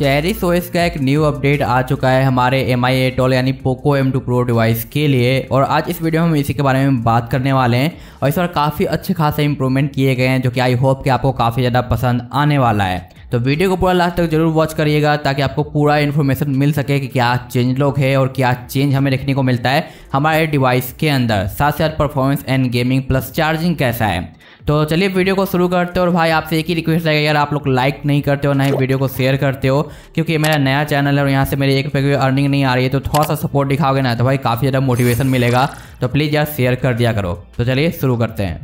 cherries सोइस का एक new update आ चुका है हमारे एम आई एटोल यानी Poco M two Pro device के लिए और आज इस वीडियो में हम इसी के बारे में बात करने वाले हैं और इस बार काफ़ी अच्छे खासे इंप्रूवमेंट किए गए हैं जो कि आई होप कि आपको काफ़ी ज़्यादा पसंद आने वाला है तो वीडियो को पूरा लास्ट तक जरूर वॉच करिएगा ताकि आपको पूरा इन्फॉर्मेशन मिल सके कि क्या चेंज लोग है और क्या चेंज हमें देखने को मिलता है हमारे डिवाइस के अंदर साथ साथ performance and gaming plus charging कैसा है तो चलिए वीडियो को शुरू करते हो और भाई आपसे एक ही रिक्वेस्ट है यार आप लोग लाइक नहीं करते हो ना ही वीडियो को शेयर करते हो क्योंकि मेरा नया चैनल है और यहाँ से मेरी एक रुपये की अर्निंग नहीं आ रही है तो थोड़ा सा सपोर्ट दिखाओगे ना तो भाई काफ़ी ज़्यादा मोटिवेशन मिलेगा तो प्लीज़ यार शेयर कर दिया करो तो चलिए शुरू करते हैं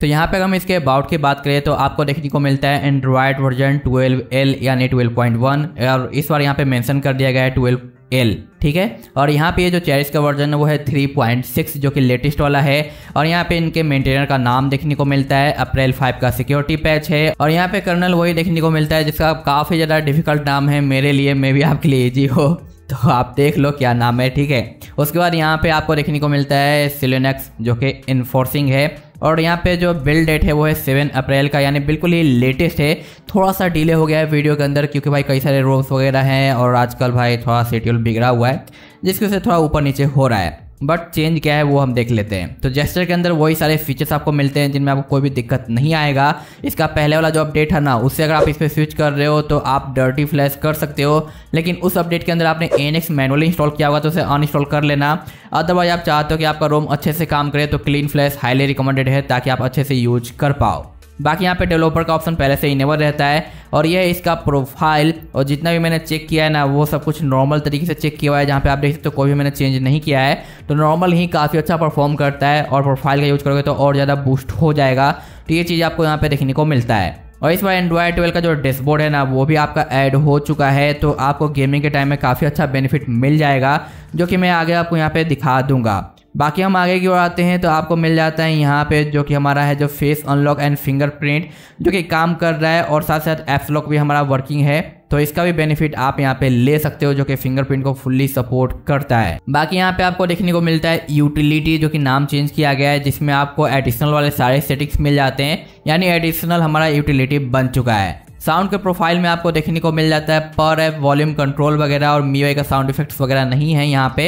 तो यहाँ पे हम इसके अबाउट की बात करें तो आपको देखने को मिलता है एंड्रॉयड वर्जन 12L एल यानी 12.1 और इस बार यहाँ पे मेंशन कर दिया गया है 12L एल ठीक है और यहाँ पे ये जो चेरिस का वर्जन है वो है 3.6 जो कि लेटेस्ट वाला है और यहाँ पे इनके मेंटेनर का नाम देखने को मिलता है अप्रैल 5 का सिक्योरिटी पैच है और यहाँ पे कर्नल वही देखने को मिलता है जिसका काफ़ी ज़्यादा डिफिकल्ट नाम है मेरे लिए मैं भी आपके लिए ईजी हो तो आप देख लो क्या नाम है ठीक है उसके बाद यहाँ पे आपको देखने को मिलता है सिलेनेक्स जो कि इन्फोर्सिंग है और यहाँ पे जो बिल डेट है वो है सेवन अप्रैल का यानी बिल्कुल ही लेटेस्ट है थोड़ा सा डिले हो गया है वीडियो के अंदर क्योंकि भाई कई सारे रोल्स वगैरह हैं और आजकल भाई थोड़ा शेड्यूल बिगड़ा हुआ है जिसकी वजह से थोड़ा ऊपर नीचे हो रहा है बट चेंज क्या है वो हम देख लेते हैं तो जेस्टर के अंदर वही सारे फीचर्स आपको मिलते हैं जिनमें आपको कोई भी दिक्कत नहीं आएगा इसका पहले वाला जो अपडेट है ना उससे अगर आप इस पर स्विच कर रहे हो तो आप डर्टी फ्लैश कर सकते हो लेकिन उस अपडेट के अंदर आपने एन एक्स मैनुअली इंस्टॉल किया होगा तो उसे अनइंस्टॉल कर लेना अदरवाइज आप चाहते हो कि आपका रोम अच्छे से काम करे तो क्लीन फ्लैश हाईली रिकमेंडेड है ताकि आप अच्छे से यूज कर पाओ बाकी यहाँ पे डेवलपर का ऑप्शन पहले से इनेबल रहता है और यह इसका प्रोफाइल और जितना भी मैंने चेक किया है ना वो सब कुछ नॉर्मल तरीके से चेक किया हुआ है जहाँ पे आप देख सकते हो तो कोई भी मैंने चेंज नहीं किया है तो नॉर्मल ही काफ़ी अच्छा परफॉर्म करता है और प्रोफाइल का यूज़ करोगे तो और ज़्यादा बूस्ट हो जाएगा तो ये चीज़ आपको यहाँ पर देखने को मिलता है और इस बार एंड्रॉयड ट्वेल्व का जो डैशबोर्ड है ना वो भी आपका ऐड हो चुका है तो आपको गेमिंग के टाइम में काफ़ी अच्छा बेनिफिट मिल जाएगा जो कि मैं आगे आपको यहाँ पर दिखा दूंगा बाकी हम आगे की ओर आते हैं तो आपको मिल जाता है यहाँ पे जो कि हमारा है जो फेस अनलॉक एंड फिंगरप्रिंट जो कि काम कर रहा है और साथ साथ एप्स लॉक भी हमारा वर्किंग है तो इसका भी बेनिफिट आप यहाँ पे ले सकते हो जो कि फिंगरप्रिंट को फुल्ली सपोर्ट करता है बाकी यहाँ पे आपको देखने को मिलता है यूटिलिटी जो कि नाम चेंज किया गया है जिसमें आपको एडिशनल वाले सारे सेटिंग्स मिल जाते हैं यानी एडिशनल हमारा यूटिलिटी बन चुका है साउंड के प्रोफाइल में आपको देखने को मिल जाता है पर एप वॉल्यूम कंट्रोल वगैरह और मी का साउंड इफेक्ट्स वगैरह नहीं है यहाँ पे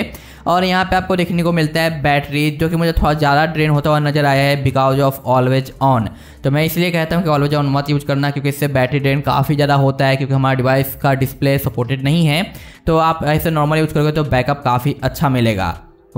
और यहाँ पे आपको देखने को मिलता है बैटरी जो कि मुझे थोड़ा ज़्यादा ड्रेन होता हुआ नजर आया है बिकॉज ऑफ ऑलवेज ऑन तो मैं इसलिए कहता हूँ कि ऑलवेज ऑन मत यूज़ करना क्योंकि इससे बैटरी ड्रेन काफ़ी ज़्यादा होता है क्योंकि हमारा डिवाइस का डिस्प्ले सपोर्टेड नहीं है तो आप ऐसे नॉर्मल यूज़ करोगे तो बैकअप काफ़ी अच्छा मिलेगा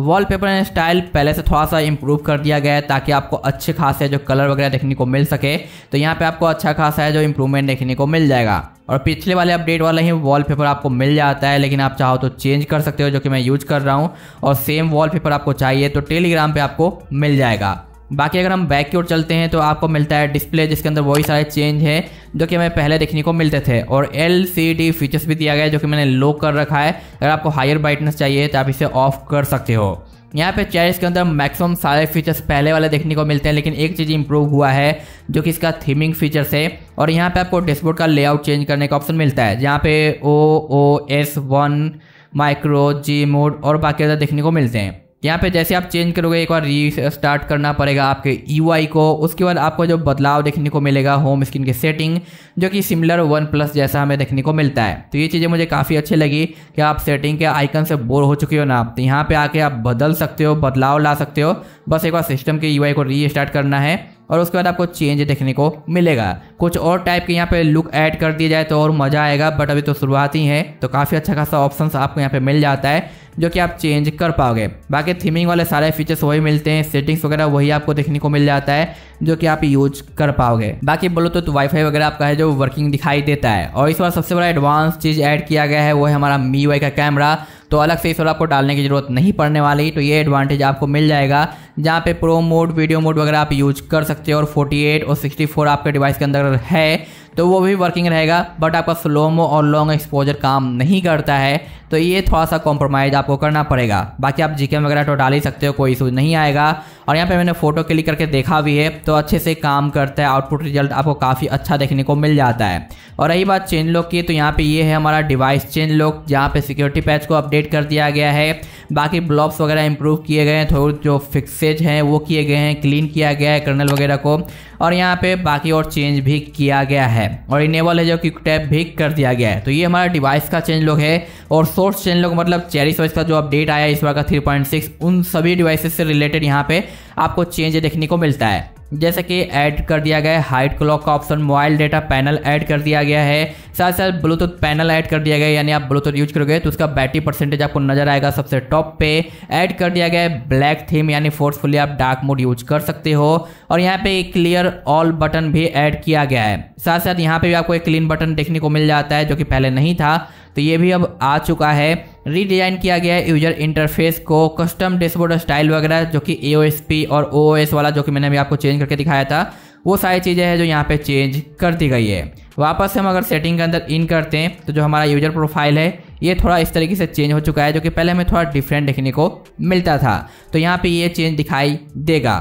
वॉलपेपर एंड स्टाइल पहले से थोड़ा सा इम्प्रूव कर दिया गया है ताकि आपको अच्छे खासे जो कलर वगैरह देखने को मिल सके तो यहाँ पे आपको अच्छा खासा है जो इम्प्रूवमेंट देखने को मिल जाएगा और पिछले वाले अपडेट वाला ही वॉलपेपर आपको मिल जाता है लेकिन आप चाहो तो चेंज कर सकते हो जो कि मैं यूज कर रहा हूँ और सेम वॉलपेपर आपको चाहिए तो टेलीग्राम पर आपको मिल जाएगा बाकी अगर हम बैक की ओर चलते हैं तो आपको मिलता है डिस्प्ले जिसके अंदर वही सारे चेंज है जो कि हमें पहले देखने को मिलते थे और एल सी डी फीचर्स भी दिया गया है जो कि मैंने लो कर रखा है अगर आपको हायर ब्राइटनेस चाहिए तो आप इसे ऑफ कर सकते हो यहाँ पे चेयर के अंदर मैक्सिमम सारे फीचर्स पहले वाले देखने को मिलते हैं लेकिन एक चीज़ इंप्रूव हुआ है जो कि इसका थीमिंग फीचर्स है और यहाँ पे आपको डैशबोर्ड का लेआउट चेंज करने का ऑप्शन मिलता है जहाँ पे O O S one micro G mode और बाकी देखने को मिलते हैं यहाँ पे जैसे आप चेंज करोगे एक बार रीस्टार्ट करना पड़ेगा आपके यू को उसके बाद आपको जो बदलाव देखने को मिलेगा होम स्क्रीन की सेटिंग जो कि सिमिलर वन प्लस जैसा हमें देखने को मिलता है तो ये चीज़ें मुझे काफ़ी अच्छी लगी कि आप सेटिंग के आइकन से बोर हो चुके हो ना तो यहाँ पर आके आप बदल सकते हो बदलाव ला सकते हो बस एक बार सिस्टम के यू को री करना है और उसके बाद आपको चेंज देखने को मिलेगा कुछ और टाइप के यहाँ पे लुक ऐड कर दिया जाए तो और मज़ा आएगा बट अभी तो शुरुआत ही है तो काफ़ी अच्छा खासा ऑप्शन आपको यहाँ पे मिल जाता है जो कि आप चेंज कर पाओगे बाकी थीमिंग वाले सारे फीचर्स वही मिलते हैं सेटिंग्स वगैरह वही आपको देखने को मिल जाता है जो कि आप यूज कर पाओगे बाकी बोलो तो, तो वाईफाई वगैरह आपका है जो वर्किंग दिखाई देता है और इस बार सबसे बड़ा एडवांस चीज़ ऐड किया गया है वो है हमारा मी वाई का कैमरा तो अलग से इस आपको डालने की ज़रूरत नहीं पड़ने वाली तो ये एडवांटेज आपको मिल जाएगा जहाँ पे प्रो मोड वीडियो मोड वगैरह आप यूज कर सकते हो और 48 और 64 आपके डिवाइस के अंदर है तो वो भी वर्किंग रहेगा बट आपका स्लोमो और लॉन्ग एक्सपोजर काम नहीं करता है तो ये थोड़ा सा कॉम्प्रोमाइज़ आपको करना पड़ेगा बाकी आप जीके वगैरह तो डाल ही सकते हो कोई इशू नहीं आएगा और यहाँ पे मैंने फोटो क्लिक करके देखा भी है तो अच्छे से काम करता है आउटपुट रिजल्ट आपको काफ़ी अच्छा देखने को मिल जाता है और रही बात चेन लॉक की तो यहाँ पे ये है हमारा डिवाइस चेन लॉक जहाँ पे सिक्योरिटी पैच को अपडेट कर दिया गया है बाकी ब्लॉक्स वगैरह इंप्रूव किए गए हैं थोड़े तो जो फिक्सेज हैं वो किए गए हैं क्लीन किया गया है कर्नल वगैरह को और यहाँ पे बाकी और चेंज भी किया गया है और इनेबल है जो कि टैप भी कर दिया गया है तो ये हमारा डिवाइस का चेंज लॉक है और सोर्स चेंज लॉक मतलब चेरिस वाइस का जो अपडेट आया इस बार का थ्री उन सभी डिवाइसेस से रिलेटेड यहाँ पे आपको चेंज देखने को मिलता है जैसे कि ऐड कर दिया गया है हाइट क्लॉक का option mobile data panel add कर दिया गया है साथ साथ ब्लूटूथ पैनल ऐड कर दिया गया यानी आप ब्लूटूथ यूज करोगे तो उसका बैटरी परसेंटेज आपको नजर आएगा सबसे टॉप पे ऐड कर दिया गया ब्लैक थीम यानी फोर्सफुली आप डार्क मोड यूज कर सकते हो और यहाँ पे एक क्लियर ऑल बटन भी ऐड किया गया है साथ साथ यहाँ पे भी आपको एक क्लीन बटन देखने को मिल जाता है जो कि पहले नहीं था तो ये भी अब आ चुका है रीडिज़ाइन किया गया है यूजर इंटरफेस को कस्टम डैशबोर्ड स्टाइल वगैरह जो कि ए और ओ वाला जो कि मैंने अभी आपको चेंज करके दिखाया था वो सारी चीज़ें हैं जो यहाँ पे चेंज कर दी गई है वापस हम अगर सेटिंग के अंदर इन करते हैं तो जो हमारा यूजर प्रोफाइल है ये थोड़ा इस तरीके से चेंज हो चुका है जो कि पहले हमें थोड़ा डिफरेंट देखने को मिलता था तो यहाँ पे ये चेंज दिखाई देगा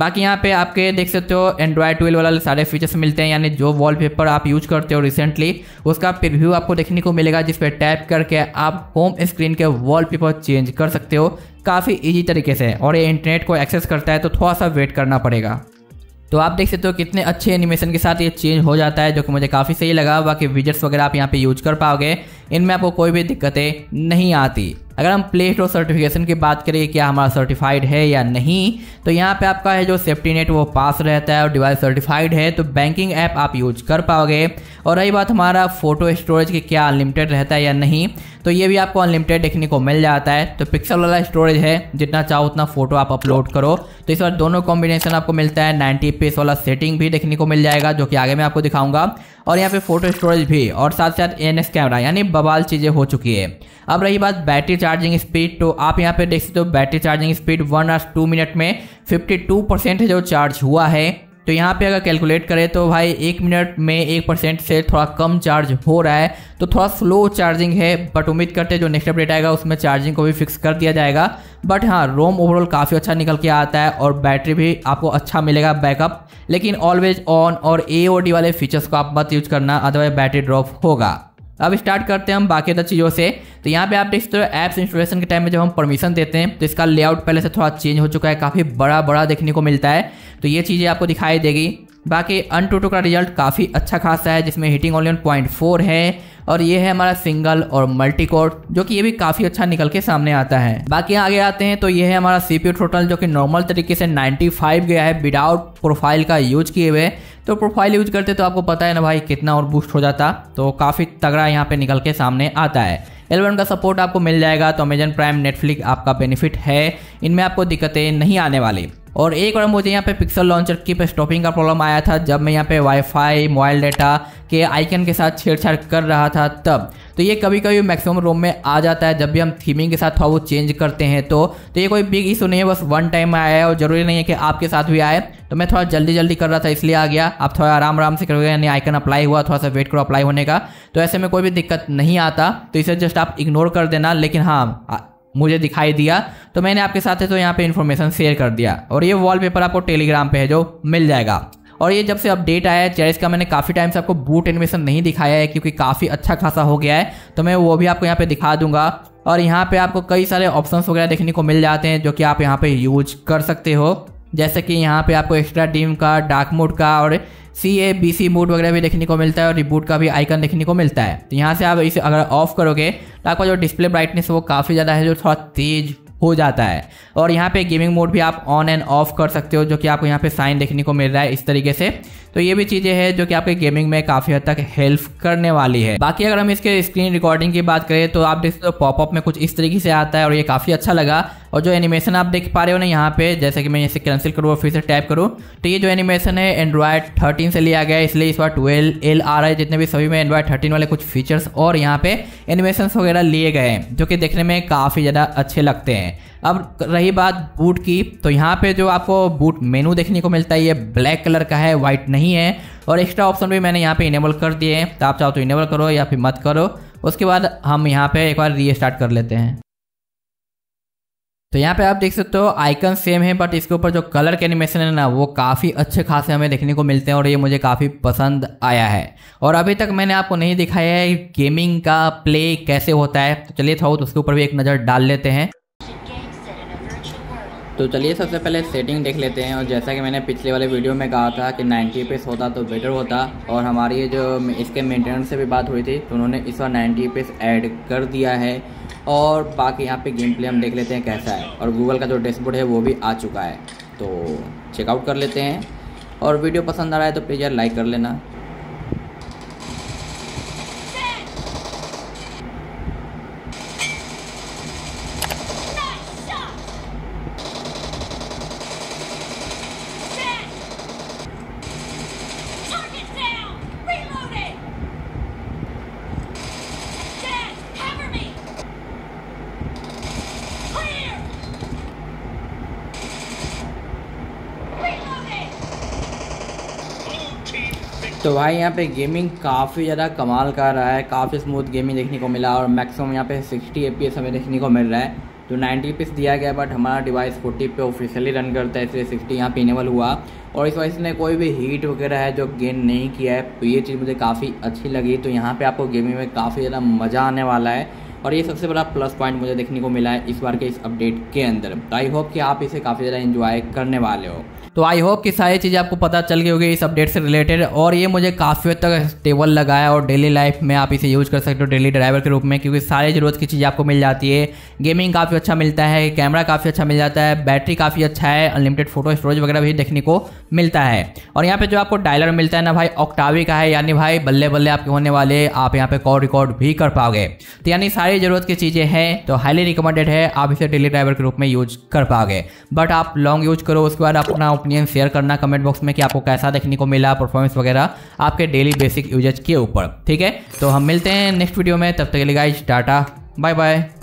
बाकी यहाँ पे आपके देख सकते हो एंड्रॉयड ट्वेल्व वाले सारे फीचर्स मिलते हैं यानी जो वॉलपेपर आप यूज करते हो रिसेंटली उसका प्रिव्यू आपको देखने को मिलेगा जिस पर टैप करके आप होम स्क्रीन के वॉलपेपर चेंज कर सकते हो काफ़ी इजी तरीके से और ये इंटरनेट को एक्सेस करता है तो थोड़ा सा वेट करना पड़ेगा तो आप देख सकते हो कितने अच्छे एनिमेशन के साथ ये चेंज हो जाता है जो कि मुझे काफ़ी सही लगा बाकी विजट्स वगैरह आप यहाँ पे यूज कर पाओगे इनमें आपको कोई भी दिक्कतें नहीं आती अगर हम प्ले स्टोर सर्टिफिकेशन की बात करें क्या हमारा सर्टिफाइड है या नहीं तो यहाँ पे आपका है जो सेफ्टी नेट वो पास रहता है और डिवाइस सर्टिफाइड है तो बैंकिंग ऐप आप यूज कर पाओगे और रही बात हमारा फोटो स्टोरेज के क्या अनलिमिटेड रहता है या नहीं तो ये भी आपको अनलिमिटेड देखने को मिल जाता है तो पिक्सल वाला स्टोरेज है जितना चाहो उतना फोटो आप अपलोड करो तो इस बार दोनों कॉम्बिनेशन आपको मिलता है नाइन्टी पीस वाला सेटिंग भी देखने को मिल जाएगा जो कि आगे मैं आपको दिखाऊंगा और यहाँ पे फोटो स्टोरेज भी और साथ साथ एन कैमरा यानी बवाल चीज़ें हो चुकी है अब रही बात बैटरी चार्जिंग स्पीड तो आप यहाँ पे देख सकते हो battery charging speed one or two minute में 52 परसेंट जो चार्ज हुआ है तो यहाँ पे अगर कैलकुलेट करें तो भाई एक मिनट में एक परसेंट से थोड़ा कम चार्ज हो रहा है तो थोड़ा स्लो चार्जिंग है बट उम्मीद करते हैं जो नेक्स्ट अपडेट आएगा उसमें चार्जिंग को भी फिक्स कर दिया जाएगा बट हाँ रोम ओवरऑल काफ़ी अच्छा निकल के आता है और बैटरी भी आपको अच्छा मिलेगा बैकअप लेकिन ऑलवेज ऑन और ए वाले फीचर्स को आप मत यूज करना अदरवाइज बैटरी ड्रॉप होगा अब स्टार्ट करते हैं हम बाकी दस चीज़ों से तो यहाँ पे आप देख सकते हो ऐप्स इंस्टॉलेशन के टाइम में जब हम परमिशन देते हैं तो इसका लेआउट पहले से थोड़ा चेंज हो चुका है काफ़ी बड़ा बड़ा देखने को मिलता है तो ये चीज़ें आपको दिखाई देगी बाकी अन टू का रिजल्ट काफ़ी अच्छा खासा है जिसमें हीटिंग ऑलियन पॉइंट फोर है और ये है हमारा सिंगल और मल्टी कोर जो कि ये भी काफ़ी अच्छा निकल के सामने आता है बाकी आगे आते हैं तो ये है हमारा सी पी टोटल जो कि नॉर्मल तरीके से 95 गया है विदाउट प्रोफाइल का यूज किए हुए तो प्रोफाइल यूज करते तो आपको पता है ना भाई कितना और बूस्ट हो जाता तो काफ़ी तगड़ा यहाँ पे निकल के सामने आता है एलेवन का सपोर्ट आपको मिल जाएगा तो अमेजन प्राइम नेटफ्लिक आपका बेनिफिट है इनमें आपको दिक्कतें नहीं आने वाली और एक बार मुझे यहाँ पे पिक्सल लॉन्चर की पे स्टॉपिंग का प्रॉब्लम आया था जब मैं यहाँ पे वाईफाई मोबाइल डाटा के आइकन के साथ छेड़छाड़ कर रहा था तब तो ये कभी कभी मैक्सिमम रोम में आ जाता है जब भी हम थीमिंग के साथ थोड़ा वो चेंज करते हैं तो तो ये कोई बिग इशू नहीं है बस वन टाइम आया है और ज़रूरी नहीं है कि आपके साथ भी आए तो मैं थोड़ा जल्दी जल्दी कर रहा था इसलिए आ गया आप थोड़ा आराम आराम से करोगे यानी आइकन अप्लाई हुआ थोड़ा सा वेट करो अप्लाई होने का तो ऐसे में कोई भी दिक्कत नहीं आता तो इसे जस्ट आप इग्नोर कर देना लेकिन हाँ मुझे दिखाई दिया तो मैंने आपके साथ तो यहाँ पे इन्फॉर्मेशन शेयर कर दिया और ये पेपर आपको टेलीग्राम पे है जो मिल जाएगा और ये जब से अपडेट आया है चेरिस का मैंने काफ़ी टाइम से आपको बूट एनिमेशन नहीं दिखाया है क्योंकि काफ़ी अच्छा खासा हो गया है तो मैं वो भी आपको यहाँ पे दिखा दूंगा और यहाँ पे आपको कई सारे ऑप्शंस वगैरह देखने को मिल जाते हैं जो कि आप यहाँ पे यूज कर सकते हो जैसे कि यहाँ पर आपको एक्स्ट्रा डीम का डार्क मोड का और सी ए बी सी मोड वगैरह भी देखने को मिलता है और रिबूट का भी आइकन देखने को मिलता है तो यहाँ से आप इसे अगर ऑफ करोगे तो आपका जो डिस्प्ले ब्राइटनेस वो काफ़ी ज़्यादा है जो थोड़ा तेज़ हो जाता है और यहाँ पे गेमिंग मोड भी आप ऑन एंड ऑफ कर सकते हो जो कि आपको यहाँ पे साइन देखने को मिल रहा है इस तरीके से तो ये भी चीज़ें हैं जो कि आपके गेमिंग में काफ़ी हद तक हेल्प करने वाली है बाकी अगर हम इसके स्क्रीन रिकॉर्डिंग की बात करें तो आप देख सकते हो पॉपअप में कुछ इस तरीके से आता है और ये काफ़ी अच्छा लगा और जो एनिमेशन आप देख पा रहे हो ना यहाँ पे जैसे कि मैं इसे कैंसिल करूँ और फिर से टाइप करूँ तो ये जो एनिमेशन है एंड्रॉयड थर्टीन से लिया गया है इसलिए इस बार ट्वेल्व एल आ रहा है जितने भी सभी में एंड्रॉयड थर्टीन वाले कुछ फीचर्स और यहाँ पे एनिमेशन वगैरह लिए गए हैं जो कि देखने में काफ़ी ज़्यादा अच्छे लगते हैं अब रही बात बूट की तो यहाँ पे जो आपको बूट मेनू देखने को मिलता है ये ब्लैक कलर का है वाइट नहीं है और एक्स्ट्रा ऑप्शन भी मैंने यहाँ पे इनेबल कर दिए हैं तो आप चाहो तो इनेबल करो या फिर मत करो उसके बाद हम यहाँ पे एक बार रीस्टार्ट कर लेते हैं तो यहाँ पे आप देख सकते हो आइकन सेम है बट इसके ऊपर जो कलर के एनिमेशन है ना वो काफ़ी अच्छे खासे हमें देखने को मिलते हैं और ये मुझे काफ़ी पसंद आया है और अभी तक मैंने आपको नहीं दिखाया है गेमिंग का प्ले कैसे होता है तो चलिए थोड़ा उसके ऊपर भी एक नज़र डाल लेते हैं तो चलिए सबसे पहले सेटिंग देख लेते हैं और जैसा कि मैंने पिछले वाले वीडियो में कहा था कि 90 पेस होता तो बेटर होता और हमारी जो इसके मेंटेनेंस से भी बात हुई थी तो उन्होंने इस बार नाइन्टी पेस ऐड कर दिया है और बाकी यहाँ पे गेम प्ले हम देख लेते हैं कैसा है और गूगल का जो डैशबोर्ड है वो भी आ चुका है तो चेकआउट कर लेते हैं और वीडियो पसंद आ रहा है तो प्लीज़ यार लाइक कर लेना तो भाई यहाँ पे गेमिंग काफ़ी ज़्यादा कमाल का रहा है काफ़ी स्मूथ गेमिंग देखने को मिला और मैक्सिमम यहाँ पे 60 ए हमें देखने को मिल रहा है तो 90 पीस दिया गया बट हमारा डिवाइस 40 पे ऑफिशियली रन करता है इसलिए 60 यहाँ पे इनेबल हुआ और इस वजह से कोई भी हीट वगैरह है जो गेन नहीं किया है तो ये चीज़ मुझे काफ़ी अच्छी लगी तो यहाँ पर आपको गेमिंग में काफ़ी ज़्यादा मज़ा आने वाला है और ये सबसे बड़ा प्लस पॉइंट मुझे देखने को मिला है इस बार के इस अपडेट के अंदर तो आई होप कि आप इसे काफ़ी ज़्यादा इन्जॉय करने वाले हो तो आई होप कि सारी चीज़ें आपको पता चल गई होगी इस अपडेट से रिलेटेड और ये मुझे काफ़ी हद तक स्टेबल लगा है और डेली लाइफ में आप इसे यूज़ कर सकते हो डेली ड्राइवर के रूप में क्योंकि सारी ज़रूरत की चीज़ें आपको मिल जाती है गेमिंग काफ़ी अच्छा मिलता है कैमरा काफ़ी अच्छा मिल जाता है बैटरी काफ़ी अच्छा है अनलिमिटेड फोटो स्टोरेज वगैरह भी देखने को मिलता है और यहाँ पर जो आपको डायलर मिलता है ना भाई ऑक्टावी का है यानी भाई बल्ले बल्ले आपके होने वाले आप यहाँ पर कॉल रिकॉर्ड भी कर पाओगे तो यानी सारी ज़रूरत की चीज़ें हैं तो हाईली रिकमेंडेड है आप इसे डेली ड्राइवर के रूप में यूज कर पाओगे बट आप लॉन्ग यूज करो उसके बाद अपना ओपिनियन शेयर करना कमेंट बॉक्स में कि आपको कैसा देखने को मिला परफॉर्मेंस वगैरह आपके डेली बेसिक यूजेज के ऊपर ठीक है तो हम मिलते हैं नेक्स्ट वीडियो में तब तक के लिए गाइज टाटा बाय बाय